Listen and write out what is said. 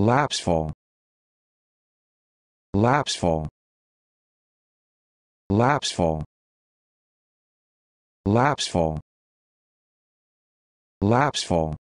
lapseful lapseful lapseful lapseful lapseful